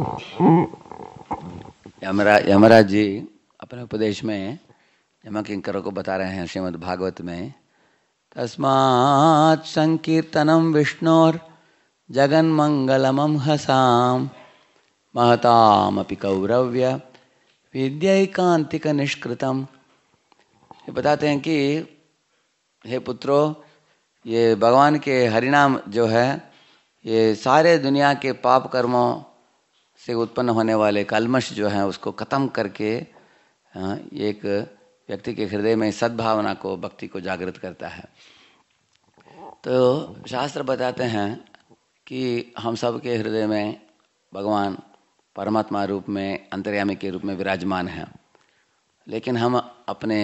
यमरा यमराज जी अपने उपदेश में यमा इंकर को बता रहे हैं श्रीमद् भागवत में तस्मात् संकीर्तनम विष्णोर जगन मंगलम हसाम महतामपि कौरव्य विद्याकांतिक निष्कृतम ये बताते हैं कि हे पुत्रो ये भगवान के हरिनाम जो है ये सारे दुनिया के पाप कर्मों से उत्पन्न होने वाले कलमश जो हैं उसको ख़त्म करके एक व्यक्ति के हृदय में सद्भावना को भक्ति को जागृत करता है तो शास्त्र बताते हैं कि हम सब के हृदय में भगवान परमात्मा रूप में अंतर्यामी के रूप में विराजमान हैं लेकिन हम अपने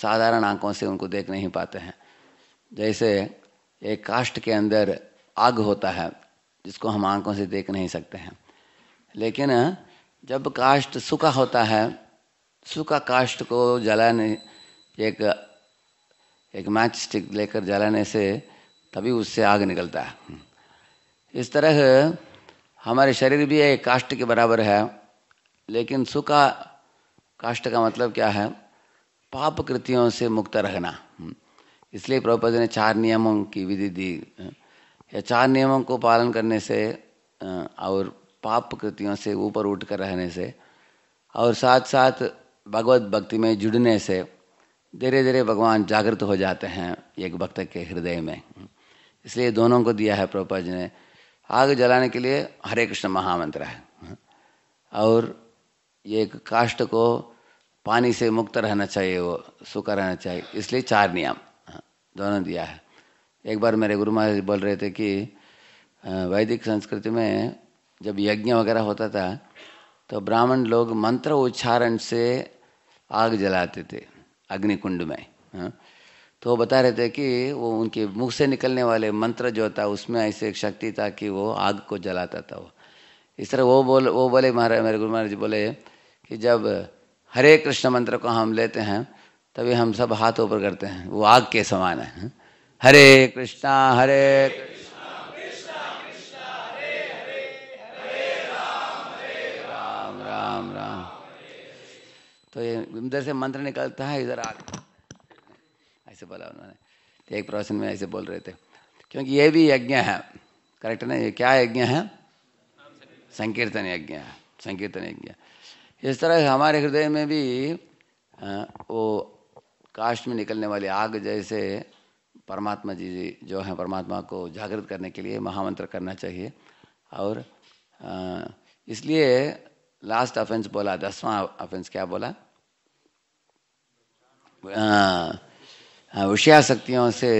साधारण आंखों से उनको देख नहीं पाते हैं जैसे एक काष्ट के अंदर आग होता है जिसको हम आंखों से देख नहीं सकते हैं लेकिन जब काष्ट सूखा होता है सूखा काष्ट को जलाने एक एक मैच स्टिक लेकर जलाने से तभी उससे आग निकलता है हम्म। इस तरह हमारे शरीर भी एक काष्ट के बराबर है लेकिन सूखा काष्ट का मतलब क्या है पाप कृतियों से मुक्त रहना हम्म। इसलिए प्रभुपद ने चार नियमों की विधि दी या चार नियमों को पालन करने से और पाप कृतियों से ऊपर उठकर रहने से और साथ साथ भगवत भक्ति में जुड़ने से धीरे धीरे भगवान जागृत हो जाते हैं एक भक्त के हृदय में इसलिए दोनों को दिया है प्रभुपा जी ने आग जलाने के लिए हरे कृष्ण महामंत्र है और ये काष्ट को पानी से मुक्त रहना चाहिए वो सूखा रहना चाहिए इसलिए चार नियम दोनों दिया है एक बार मेरे गुरु महाराज बोल रहे थे कि वैदिक संस्कृति में जब यज्ञ वगैरह होता था तो ब्राह्मण लोग मंत्र उच्चारण से आग जलाते थे अग्निकुंड में हाँ। तो बता रहे थे कि वो उनके मुख से निकलने वाले मंत्र जो था उसमें ऐसी एक शक्ति था कि वो आग को जलाता था वो इस तरह वो बोल वो बोले महाराज मेरे गुरु महाराज बोले कि जब हरे कृष्ण मंत्र को हम लेते हैं तभी हम सब हाथ ऊपर करते हैं वो आग के समान है हाँ। हरे कृष्णा हरे कृष्ण अंदर से मंत्र निकलता है इधर आग ऐसे बोला उन्होंने तो एक प्रवचन में ऐसे बोल रहे थे क्योंकि ये भी यज्ञ है करेक्ट ना ये क्या यज्ञ है संकीर्तन यज्ञ है संकीर्तन यज्ञ इस तरह हमारे हृदय में भी वो काष्ट में निकलने वाली आग जैसे परमात्मा जी जो है परमात्मा को जागृत करने के लिए महामंत्र करना चाहिए और इसलिए लास्ट ऑफेंस बोला दसवां ऑफेंस क्या बोला विषया हाँ, हाँ, शक्तियों से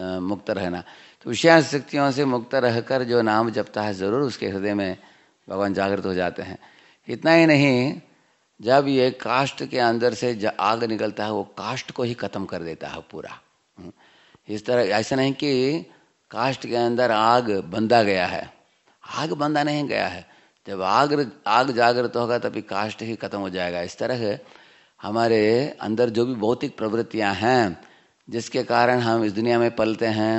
मुक्त रहना तो विषया शक्तियों से मुक्त रहकर जो नाम जपता है ज़रूर उसके हृदय में भगवान जागृत हो जाते हैं इतना ही नहीं जब ये काष्ट के अंदर से आग निकलता है वो काष्ट को ही ख़त्म कर देता है पूरा हम्म। इस तरह ऐसा नहीं कि काष्ट के अंदर आग बंधा गया है आग बंधा नहीं गया है जब आग आग जागृत होगा तभी काष्ट ही खत्म हो जाएगा इस तरह हमारे अंदर जो भी भौतिक प्रवृत्तियां हैं जिसके कारण हम इस दुनिया में पलते हैं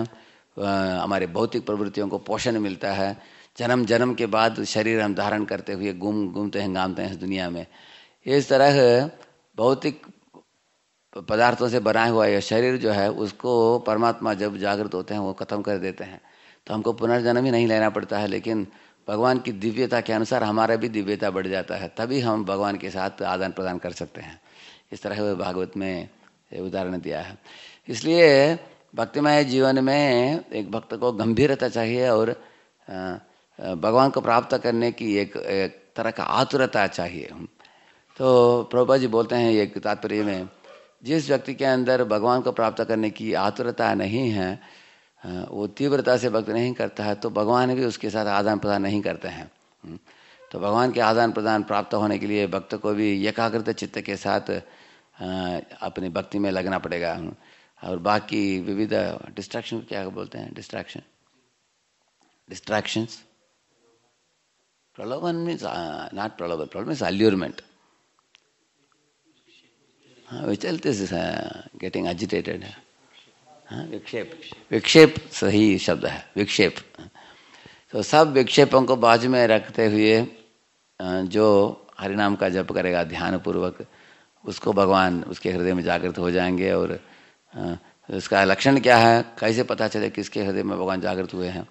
हमारे भौतिक प्रवृत्तियों को पोषण मिलता है जन्म जन्म के बाद शरीर हम धारण करते हुए घूम घूमते हैं घामते हैं इस दुनिया में इस तरह भौतिक पदार्थों से बना हुआ यह शरीर जो है उसको परमात्मा जब जागृत होते हैं वो खत्म कर देते हैं तो हमको पुनर्जन्म ही नहीं लेना पड़ता है लेकिन भगवान की दिव्यता के अनुसार हमारा भी दिव्यता बढ़ जाता है तभी हम भगवान के साथ आदान प्रदान कर सकते हैं इस तरह वह भागवत में उदाहरण दिया है इसलिए भक्तिमय जीवन में एक भक्त को गंभीरता चाहिए और भगवान को प्राप्त करने की एक, एक तरह का आतुरता चाहिए तो प्रभुपा जी बोलते हैं एक तात्पर्य में जिस व्यक्ति के अंदर भगवान को प्राप्त करने की आतुरता नहीं है वो तीव्रता से भक्त नहीं करता है तो भगवान भी उसके साथ आदान प्रदान नहीं करते हैं हम्म। तो भगवान के आदान प्रदान प्राप्त होने के लिए भक्त को भी एकाग्रत चित्त के साथ अपनी भक्ति में लगना पड़ेगा हम्म। और बाकी विविध डिस्ट्रैक्शन क्या बोलते हैं डिस्ट्रैक्शन डिस्ट्रैक्शंस प्रलोभन मीन्स नॉट प्रलोभन प्रलोभन मीन्स अल्यूरमेंट हाँ विचलते गेटिंग एजिटेटेड है हाँ विक्षेप विक्षेप सही शब्द है विक्षेप तो सब विक्षेपों को बाजू में रखते हुए जो हरिनाम का जप करेगा ध्यान पूर्वक उसको भगवान उसके हृदय में जागृत हो जाएंगे और इसका लक्षण क्या है कैसे पता चले किसके हृदय में भगवान जागृत हुए हैं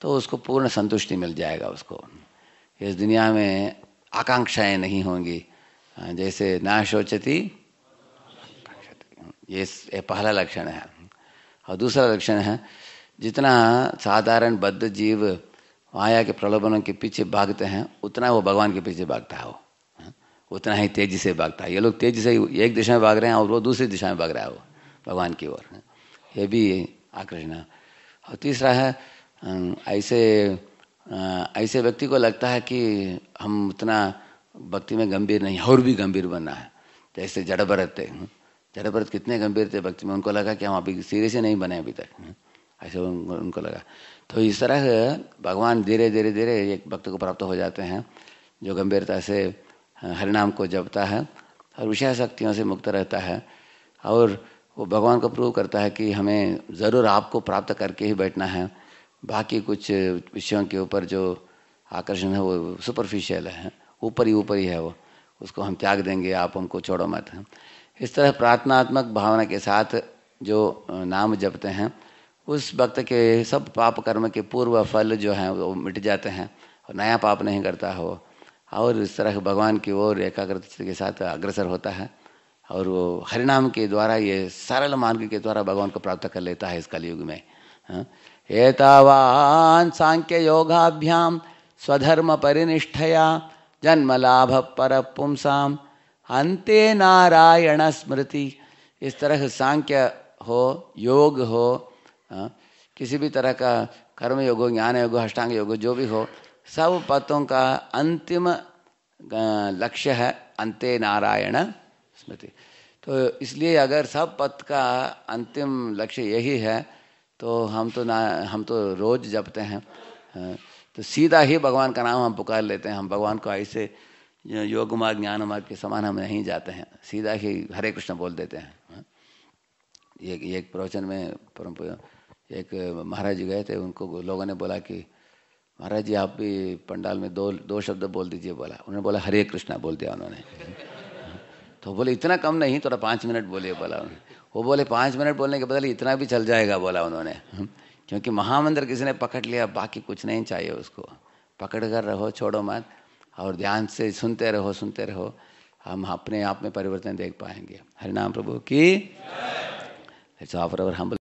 तो उसको पूर्ण संतुष्टि मिल जाएगा उसको इस दुनिया में आकांक्षाएं नहीं होंगी जैसे ना शोचती ये पहला लक्षण है और दूसरा लक्षण है जितना साधारण बद्ध जीव माया के प्रलोभनों के पीछे भागते हैं उतना वो भगवान के पीछे भागता है वो उतना ही तेजी से भागता है ये लोग तेजी से एक दिशा में भाग रहे हैं और वो दूसरी दिशा में भाग रहा है वो भगवान की ओर ये भी आकर्षण है और तीसरा है ऐसे ऐसे व्यक्ति को लगता है कि हम उतना भक्ति में गंभीर नहीं और भी गंभीर बनना है जैसे जड़ बरतते जटा कितने गंभीर थे भक्ति में उनको लगा कि हम अभी सीरियस ही नहीं बने अभी तक ऐसे उनको, उनको लगा तो इस तरह भगवान धीरे धीरे धीरे एक भक्त को प्राप्त हो जाते हैं जो गंभीरता से हरिनाम को जपता है और विषय शक्तियों से मुक्त रहता है और वो भगवान को प्रूव करता है कि हमें ज़रूर आपको प्राप्त करके ही बैठना है बाकी कुछ विषयों के ऊपर जो आकर्षण है वो सुपरफिशियल है ऊपर ही ऊपर ही है वो उसको हम त्याग देंगे आप हमको छोड़ो मत हैं इस तरह प्रार्थनात्मक भावना के साथ जो नाम जपते हैं उस वक्त के सब पाप कर्म के पूर्व फल जो हैं वो मिट जाते हैं और नया पाप नहीं करता हो और इस तरह भगवान की ओर एकाग्रता के साथ अग्रसर होता है और वो हरिनाम के द्वारा ये सरल मार्ग के द्वारा भगवान को प्राप्त कर लेता है इस कलयुग में हाँ। एतावान सांख्य योगाभ्याम स्वधर्म परिनिष्ठया लाभ पर पुंसाम अंते नारायण स्मृति इस तरह सांख्य हो योग हो आ, हाँ, किसी भी तरह का कर्म योग हो ज्ञान योग अष्टांग योग जो भी हो सब पतों का अंतिम लक्ष्य है अंते नारायण स्मृति तो इसलिए अगर सब पथ का अंतिम लक्ष्य यही है तो हम तो ना हम तो रोज़ जपते हैं हाँ। तो सीधा ही भगवान का नाम हम पुकार लेते हैं हम भगवान को ऐसे योग मार्ग ज्ञान मार्ग के समान हम नहीं जाते हैं सीधा ही हरे कृष्ण बोल देते हैं हाँ? एक एक प्रवचन में परम एक महाराज जी गए थे उनको लोगों ने बोला कि महाराज जी आप भी पंडाल में दो दो शब्द बोल दीजिए बोला उन्होंने बोला हरे कृष्णा बोल दिया उन्होंने हाँ? तो बोले इतना कम नहीं थोड़ा पाँच मिनट बोलिए बोला उन्होंने वो बोले पाँच मिनट बोलने के बदले इतना भी चल जाएगा बोला उन्होंने हाँ? क्योंकि महामंदिर किसी ने पकड़ लिया बाकी कुछ नहीं चाहिए उसको पकड़ कर रहो छोड़ो मत और ध्यान से सुनते रहो सुनते रहो हम अपने आप में परिवर्तन देख पाएंगे हरिनाम प्रभु की इट्स ऑफर अवर